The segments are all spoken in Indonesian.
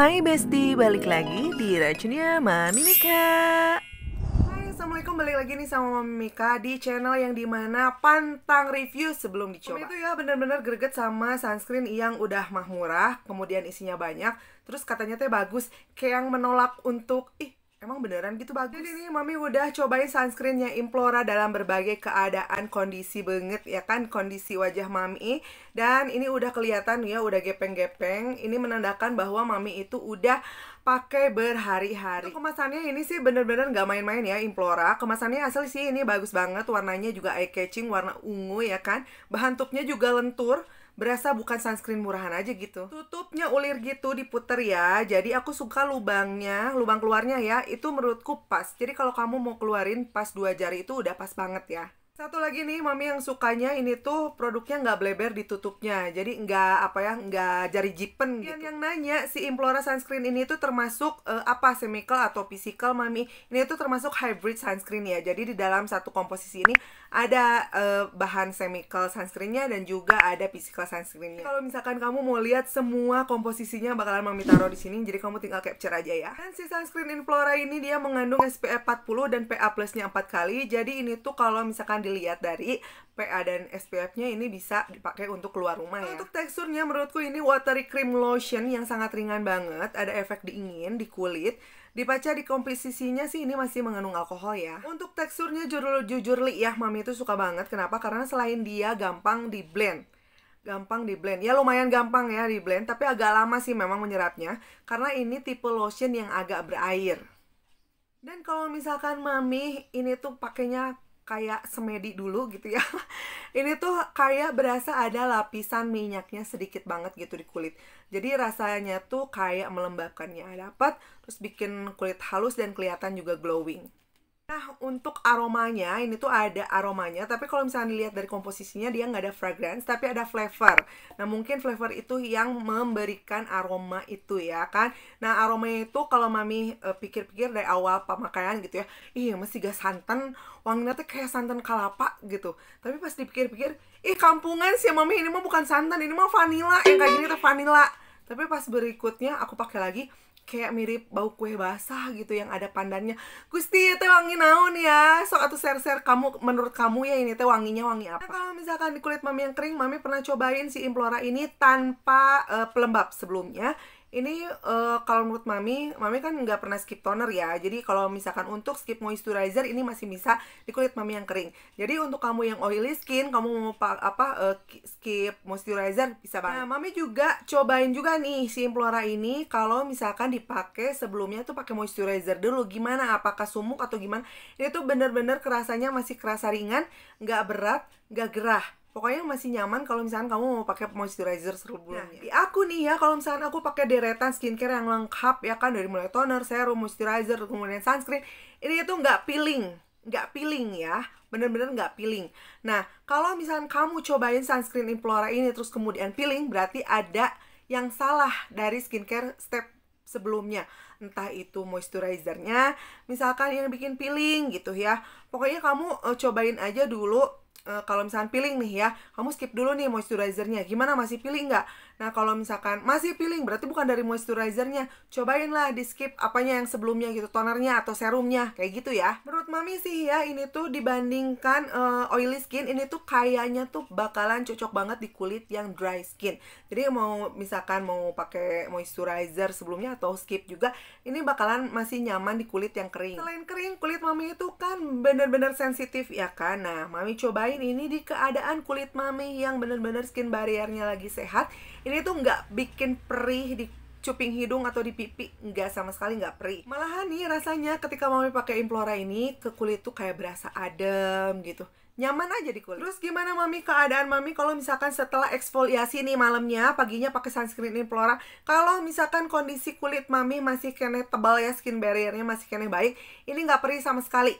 Hai Besti, balik lagi di racunnya Mami Mika Hai, Assalamualaikum, balik lagi nih sama Mami Mika di channel yang dimana pantang review sebelum dicoba Itu ya bener-bener greget sama sunscreen yang udah mah murah, kemudian isinya banyak Terus katanya teh bagus, kayak yang menolak untuk, ih Emang beneran gitu bagus? Jadi nih mami udah cobain sunscreennya Implora dalam berbagai keadaan kondisi banget ya kan kondisi wajah mami dan ini udah kelihatan ya udah gepeng-gepeng ini menandakan bahwa mami itu udah pakai berhari-hari. Kemasannya ini sih bener-bener gak main-main ya Implora. Kemasannya asli sih ini bagus banget, warnanya juga eye catching, warna ungu ya kan. Bahan tubnya juga lentur berasa bukan sunscreen murahan aja gitu. Tutupnya ulir gitu diputer ya. Jadi aku suka lubangnya, lubang keluarnya ya. Itu menurutku pas. Jadi kalau kamu mau keluarin pas dua jari itu udah pas banget ya. Satu lagi nih, mami yang sukanya ini tuh produknya nggak bleber ditutupnya, jadi nggak apa ya, nggak jari jipen iya, gitu. Yang, yang nanya si Implora sunscreen ini tuh termasuk uh, apa chemical atau physical mami? Ini tuh termasuk hybrid sunscreen ya. Jadi di dalam satu komposisi ini ada uh, bahan chemical sunscreennya dan juga ada physical sunscreennya. Kalau misalkan kamu mau lihat semua komposisinya bakalan mami taruh di sini, jadi kamu tinggal capture aja ya. Dan si sunscreen Implora ini dia mengandung SPF 40 e dan PA plusnya 4 kali, jadi ini tuh kalau misalkan di dilihat dari PA dan SPF-nya ini bisa dipakai untuk keluar rumah ya. Untuk teksturnya menurutku ini watery cream lotion yang sangat ringan banget, ada efek dingin di kulit. Dibaca di komposisinya sih ini masih mengandung alkohol ya. Untuk teksturnya jujur, jujur li ya, mami itu suka banget. Kenapa? Karena selain dia gampang di blend gampang di blend ya lumayan gampang ya di blend tapi agak lama sih memang menyerapnya karena ini tipe lotion yang agak berair dan kalau misalkan mami ini tuh pakainya kayak semedi dulu gitu ya ini tuh kayak berasa ada lapisan minyaknya sedikit banget gitu di kulit jadi rasanya tuh kayak melembabkannya dapat terus bikin kulit halus dan kelihatan juga glowing Nah, untuk aromanya, ini tuh ada aromanya, tapi kalau misalnya dilihat dari komposisinya, dia nggak ada fragrance, tapi ada flavor. Nah, mungkin flavor itu yang memberikan aroma itu ya, kan? Nah, aroma itu kalau Mami eh, pikir-pikir uh, dari awal pemakaian gitu ya, ih mesti gak santan, wanginya tuh kayak santan kelapa gitu. Tapi pas dipikir-pikir, ih kampungan sih Mami, ini mah bukan santan, ini mah vanilla, yang kayak gini tuh vanilla. Tapi pas berikutnya aku pakai lagi, kayak mirip bau kue basah gitu yang ada pandannya Gusti itu wangi naon ya so atau share share kamu menurut kamu ya ini teh wanginya wangi apa nah, kalau misalkan di kulit mami yang kering mami pernah cobain si implora ini tanpa uh, pelembab sebelumnya ini uh, kalau menurut mami, mami kan nggak pernah skip toner ya. Jadi kalau misalkan untuk skip moisturizer ini masih bisa di kulit mami yang kering. Jadi untuk kamu yang oily skin, kamu mau apa uh, skip moisturizer bisa banget. Nah, mami juga cobain juga nih si Implora ini kalau misalkan dipakai sebelumnya tuh pakai moisturizer dulu gimana? Apakah sumuk atau gimana? Ini tuh bener-bener kerasanya masih kerasa ringan, nggak berat, nggak gerah pokoknya masih nyaman kalau misalkan kamu mau pakai moisturizer sebelumnya. Nah, aku nih ya kalau misalkan aku pakai deretan skincare yang lengkap ya kan dari mulai toner, serum, moisturizer, kemudian sunscreen, ini itu nggak peeling, nggak peeling ya, bener-bener nggak peeling. Nah kalau misalkan kamu cobain sunscreen Implora ini terus kemudian peeling, berarti ada yang salah dari skincare step sebelumnya entah itu moisturizernya misalkan yang bikin peeling gitu ya pokoknya kamu e, cobain aja dulu Eh, kalau misalnya pilih nih ya, kamu skip dulu nih moisturizernya. Gimana masih pilih nggak? Nah, kalau misalkan masih peeling, berarti bukan dari moisturizernya. Cobainlah di skip apanya yang sebelumnya gitu, tonernya atau serumnya, kayak gitu ya. Menurut Mami sih ya, ini tuh dibandingkan uh, oily skin, ini tuh kayaknya tuh bakalan cocok banget di kulit yang dry skin. Jadi mau misalkan mau pakai moisturizer sebelumnya atau skip juga, ini bakalan masih nyaman di kulit yang kering. Selain kering, kulit Mami itu kan bener-bener sensitif ya kan. Nah, Mami cobain ini di keadaan kulit Mami yang bener-bener skin barriernya lagi sehat ini tuh nggak bikin perih di cuping hidung atau di pipi nggak sama sekali nggak perih malahan nih rasanya ketika mami pakai implora ini ke kulit tuh kayak berasa adem gitu nyaman aja di kulit terus gimana mami keadaan mami kalau misalkan setelah eksfoliasi nih malamnya paginya pakai sunscreen implora kalau misalkan kondisi kulit mami masih kena tebal ya skin barriernya masih kena baik ini nggak perih sama sekali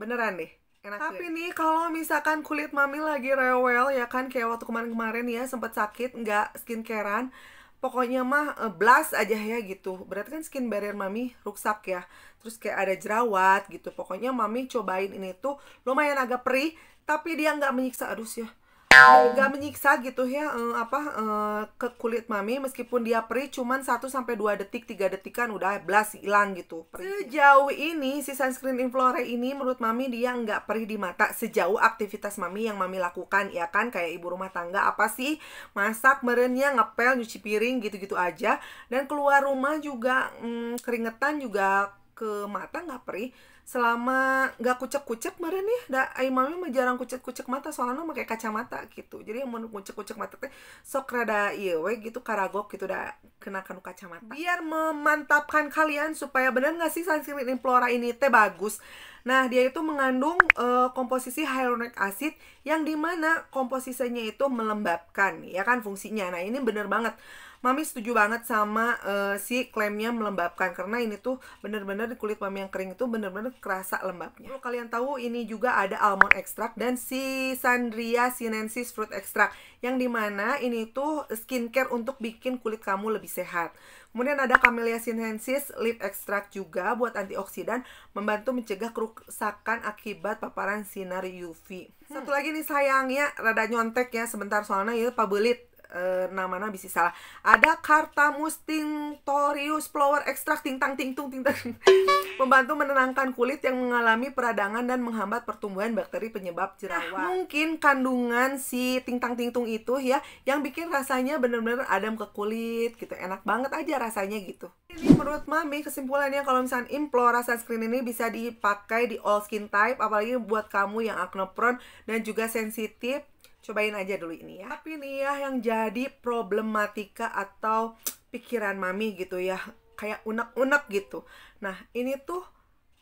beneran deh enak tapi sih. nih kalau misalkan kulit mami lagi rewel ya kan kayak waktu kemarin-kemarin ya sempat sakit nggak skincarean pokoknya mah eh, blast aja ya gitu berarti kan skin barrier mami rusak ya terus kayak ada jerawat gitu pokoknya mami cobain ini tuh lumayan agak perih tapi dia nggak menyiksa aduh sih ya nggak menyiksa gitu ya uh, apa uh, ke kulit mami meskipun dia perih cuman 1 sampai 2 detik 3 detik kan udah belas hilang gitu. Perih. Sejauh ini si sunscreen Inflore ini menurut mami dia nggak perih di mata sejauh aktivitas mami yang mami lakukan ya kan kayak ibu rumah tangga apa sih masak merenya ngepel nyuci piring gitu-gitu aja dan keluar rumah juga hmm, keringetan juga ke mata nggak perih selama nggak kucek-kucek kemarin nih dah ai mami mah jarang kucek-kucek mata soalnya pakai kacamata gitu jadi yang mau kucek-kucek mata teh sok rada iya we gitu karagok gitu dah kenakan kacamata biar memantapkan kalian supaya bener nggak sih sunscreen implora ini teh bagus Nah, dia itu mengandung uh, komposisi hyaluronic acid yang dimana komposisinya itu melembabkan, ya kan fungsinya. Nah, ini bener banget. Mami setuju banget sama uh, si klaimnya melembabkan karena ini tuh bener-bener di kulit mami yang kering itu bener-bener kerasa lembabnya. Kalau kalian tahu ini juga ada almond extract dan si Sandria sinensis fruit extract yang dimana ini tuh skincare untuk bikin kulit kamu lebih sehat. Kemudian ada Camellia sinensis leaf extract juga buat antioksidan membantu mencegah keruh kerusakan akibat paparan sinar UV. Hmm. Satu lagi nih sayangnya rada nyontek ya sebentar soalnya itu pabelit. Eh, nama-nama bisa salah. Ada Cartamus tinctorius flower extract tingtang tingtung tang. Membantu menenangkan kulit yang mengalami peradangan dan menghambat pertumbuhan bakteri penyebab jerawat. Nah, mungkin kandungan si tingtang tingtung itu ya yang bikin rasanya bener-bener adem ke kulit gitu. Enak banget aja rasanya gitu. Ini menurut Mami kesimpulannya kalau misalnya Implora sunscreen ini bisa dipakai di all skin type apalagi buat kamu yang acne prone dan juga sensitif cobain aja dulu ini ya tapi nih ya yang jadi problematika atau pikiran mami gitu ya kayak unek-unek gitu nah ini tuh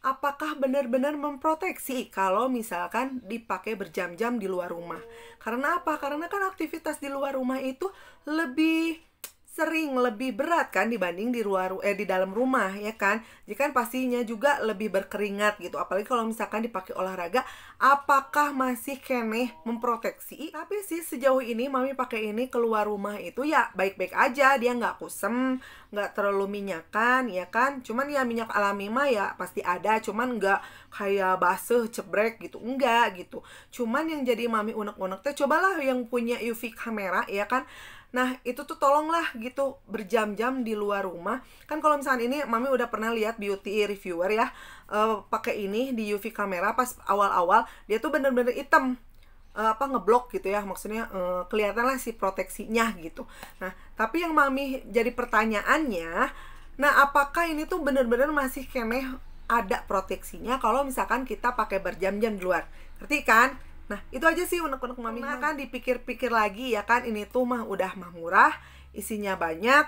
apakah benar-benar memproteksi kalau misalkan dipakai berjam-jam di luar rumah. Karena apa? Karena kan aktivitas di luar rumah itu lebih sering lebih berat kan dibanding di luar eh di dalam rumah ya kan. Jadi ya kan pastinya juga lebih berkeringat gitu. Apalagi kalau misalkan dipakai olahraga, apakah masih keneh memproteksi? Tapi sih sejauh ini mami pakai ini keluar rumah itu ya baik-baik aja, dia nggak kusem, nggak terlalu minyakan ya kan. Cuman ya minyak alami mah ya pasti ada, cuman nggak kayak basuh cebrek gitu. Enggak gitu. Cuman yang jadi mami unek-unek teh cobalah yang punya UV kamera ya kan Nah, itu tuh tolonglah gitu berjam-jam di luar rumah. Kan kalau misalnya ini mami udah pernah lihat beauty reviewer ya, uh, pakai ini di UV kamera pas awal-awal dia tuh bener-bener hitam uh, apa ngeblok gitu ya maksudnya uh, eh, kelihatan lah si proteksinya gitu. Nah, tapi yang mami jadi pertanyaannya, nah apakah ini tuh bener-bener masih kemeh ada proteksinya kalau misalkan kita pakai berjam-jam di luar? Ngerti kan? Nah, itu aja sih unek-unek mami. Nah, kan dipikir-pikir lagi ya kan ini tuh mah udah mah murah, isinya banyak.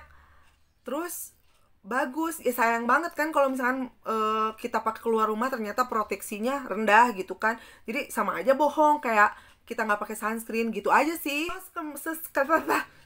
Terus bagus ya sayang banget kan kalau misalkan e, kita pakai keluar rumah ternyata proteksinya rendah gitu kan jadi sama aja bohong kayak kita nggak pakai sunscreen gitu aja sih terus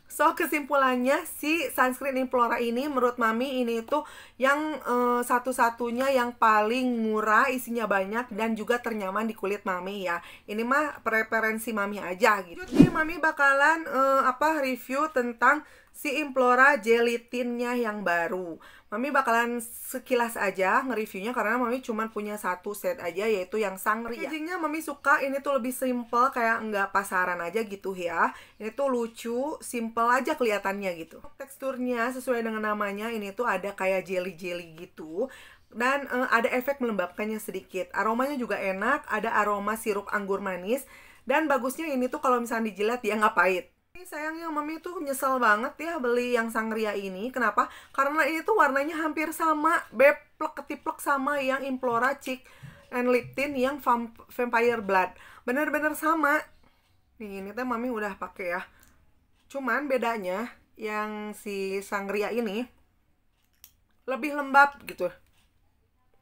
So kesimpulannya si sunscreen Implora ini menurut Mami ini itu yang uh, satu-satunya yang paling murah, isinya banyak dan juga ternyaman di kulit Mami ya. Ini mah preferensi Mami aja gitu. Jadi Mami bakalan uh, apa review tentang si Implora Gelatinnya yang baru. Mami bakalan sekilas aja nge-reviewnya karena Mami cuma punya satu set aja yaitu yang Sangria. Packagingnya Mami suka ini tuh lebih simple kayak nggak pasaran aja gitu ya. Ini tuh lucu, simple aja kelihatannya gitu. Teksturnya sesuai dengan namanya ini tuh ada kayak jelly-jelly gitu dan uh, ada efek melembabkannya sedikit. Aromanya juga enak, ada aroma sirup anggur manis dan bagusnya ini tuh kalau misalnya dijilat dia nggak pahit. Sayangnya sayangnya mami tuh nyesel banget ya beli yang sangria ini. Kenapa? Karena ini tuh warnanya hampir sama, beplek ketiplek sama yang Implora Chic and Tint yang Vampire Blood. Bener-bener sama. Nih, ini tuh mami udah pakai ya. Cuman bedanya yang si sangria ini lebih lembab gitu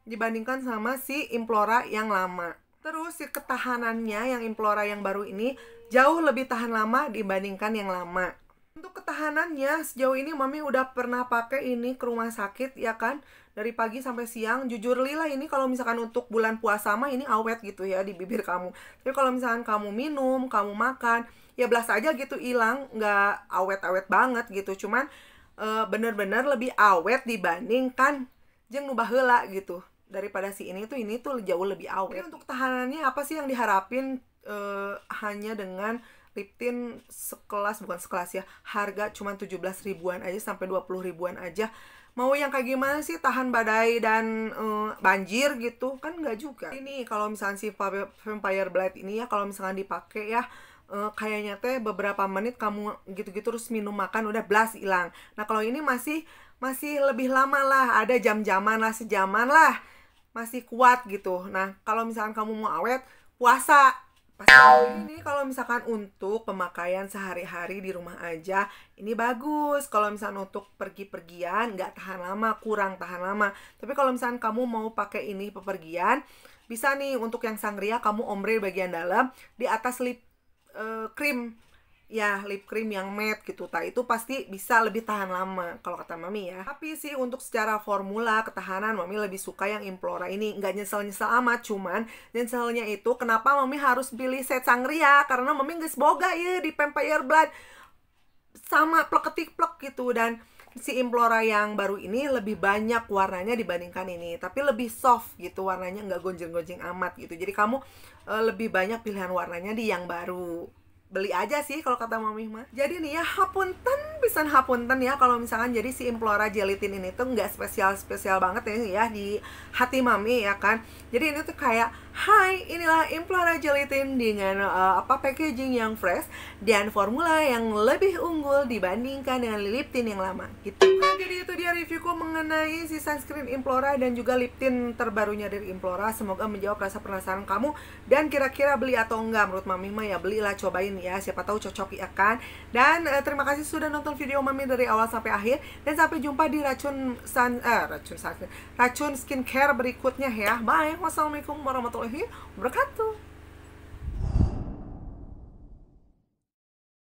dibandingkan sama si Implora yang lama. Terus si ketahanannya yang implora yang baru ini jauh lebih tahan lama dibandingkan yang lama. Untuk ketahanannya sejauh ini mami udah pernah pakai ini ke rumah sakit ya kan dari pagi sampai siang. Jujur lila ini kalau misalkan untuk bulan puasa mah ini awet gitu ya di bibir kamu. Tapi kalau misalkan kamu minum, kamu makan, ya belas aja gitu hilang, nggak awet-awet banget gitu. Cuman eh, bener-bener lebih awet dibandingkan jeng nubahela gitu daripada si ini tuh ini tuh jauh lebih awet. Jadi untuk tahanannya apa sih yang diharapin uh, hanya dengan Liptin sekelas bukan sekelas ya harga cuma 17 ribuan aja sampai 20 ribuan aja mau yang kayak gimana sih tahan badai dan uh, banjir gitu kan nggak juga ini kalau misalnya si vampire blade ini ya kalau misalnya dipakai ya uh, kayaknya teh beberapa menit kamu gitu-gitu terus minum makan udah blas hilang nah kalau ini masih masih lebih lama lah ada jam-jaman lah sejaman lah masih kuat gitu. Nah, kalau misalkan kamu mau awet, puasa. Pasti ini kalau misalkan untuk pemakaian sehari-hari di rumah aja, ini bagus. Kalau misalkan untuk pergi-pergian, nggak tahan lama, kurang tahan lama. Tapi kalau misalkan kamu mau pakai ini pepergian, bisa nih untuk yang sangria kamu ombre bagian dalam, di atas lip uh, krim ya lip cream yang matte gitu tak itu pasti bisa lebih tahan lama kalau kata mami ya tapi sih untuk secara formula ketahanan mami lebih suka yang implora ini nggak nyesel nyesel amat cuman nyeselnya itu kenapa mami harus pilih set sangria karena mami nggak seboga ya di vampire blood sama pleketik plek gitu dan si implora yang baru ini lebih banyak warnanya dibandingkan ini tapi lebih soft gitu warnanya nggak gonjeng-gonjeng amat gitu jadi kamu eh, lebih banyak pilihan warnanya di yang baru beli aja sih kalau kata mami mah jadi nih ya hapunten pisan hapunten ya kalau misalkan jadi si implora gelatin ini tuh nggak spesial spesial banget ya, ya di hati mami ya kan jadi ini tuh kayak Hai inilah implora gelatin dengan uh, apa packaging yang fresh dan formula yang lebih unggul dibandingkan dengan liptin yang lama gitu nah, jadi itu dia reviewku mengenai si sunscreen implora dan juga liptin terbarunya dari implora semoga menjawab rasa penasaran kamu dan kira-kira beli atau enggak menurut mami mah ya belilah cobain ya ya siapa tahu cocok ya kan dan uh, terima kasih sudah nonton video mami dari awal sampai akhir dan sampai jumpa di racun san uh, racun san racun skincare berikutnya ya bye wassalamualaikum warahmatullahi wabarakatuh